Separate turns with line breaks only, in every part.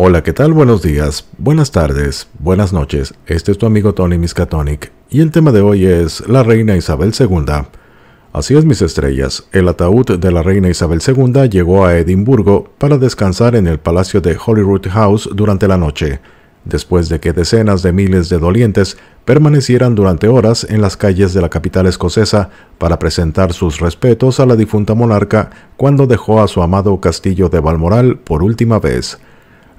Hola, ¿qué tal? Buenos días, buenas tardes, buenas noches. Este es tu amigo Tony Miskatonic y el tema de hoy es la reina Isabel II. Así es, mis estrellas, el ataúd de la reina Isabel II llegó a Edimburgo para descansar en el palacio de Holyrood House durante la noche, después de que decenas de miles de dolientes permanecieran durante horas en las calles de la capital escocesa para presentar sus respetos a la difunta monarca cuando dejó a su amado castillo de Balmoral por última vez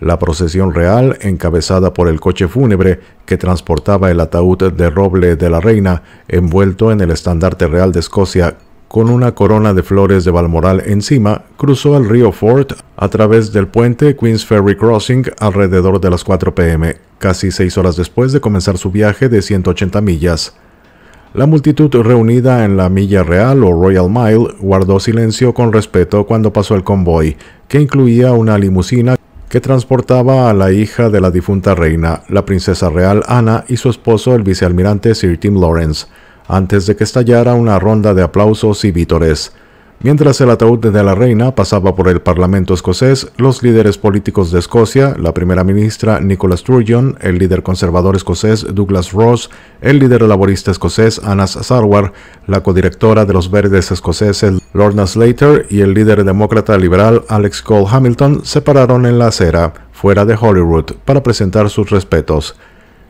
la procesión real, encabezada por el coche fúnebre que transportaba el ataúd de roble de la reina, envuelto en el estandarte real de Escocia, con una corona de flores de Balmoral encima, cruzó el río Ford a través del puente Queens Ferry Crossing alrededor de las 4 pm, casi seis horas después de comenzar su viaje de 180 millas. La multitud reunida en la Milla Real o Royal Mile guardó silencio con respeto cuando pasó el convoy, que incluía una limusina que transportaba a la hija de la difunta reina, la princesa real Ana y su esposo el vicealmirante Sir Tim Lawrence, antes de que estallara una ronda de aplausos y vítores. Mientras el ataúd de la reina pasaba por el Parlamento escocés, los líderes políticos de Escocia, la primera ministra Nicola Sturgeon, el líder conservador escocés Douglas Ross, el líder laborista escocés Anas Sarwar, la codirectora de los Verdes escoceses Lorna Slater y el líder demócrata liberal Alex Cole Hamilton se pararon en la acera, fuera de Hollywood, para presentar sus respetos.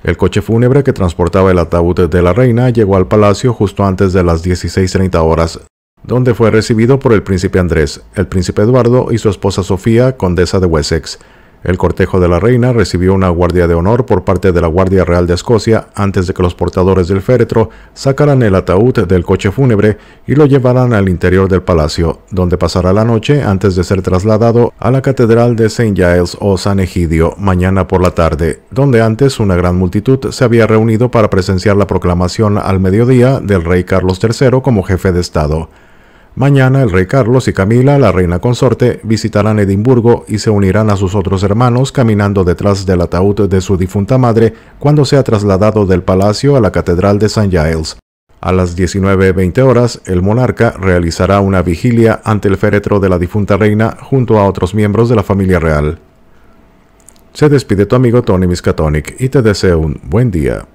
El coche fúnebre que transportaba el ataúd de la reina llegó al palacio justo antes de las 16.30 horas, donde fue recibido por el príncipe Andrés, el príncipe Eduardo y su esposa Sofía, condesa de Wessex. El cortejo de la reina recibió una guardia de honor por parte de la Guardia Real de Escocia antes de que los portadores del féretro sacaran el ataúd del coche fúnebre y lo llevaran al interior del palacio, donde pasará la noche antes de ser trasladado a la Catedral de St. Giles o San Egidio mañana por la tarde, donde antes una gran multitud se había reunido para presenciar la proclamación al mediodía del rey Carlos III como jefe de Estado. Mañana el rey Carlos y Camila, la reina consorte, visitarán Edimburgo y se unirán a sus otros hermanos caminando detrás del ataúd de su difunta madre cuando sea trasladado del palacio a la Catedral de St. Giles. A las 19.20 horas, el monarca realizará una vigilia ante el féretro de la difunta reina junto a otros miembros de la familia real. Se despide tu amigo Tony Miskatonic y te deseo un buen día.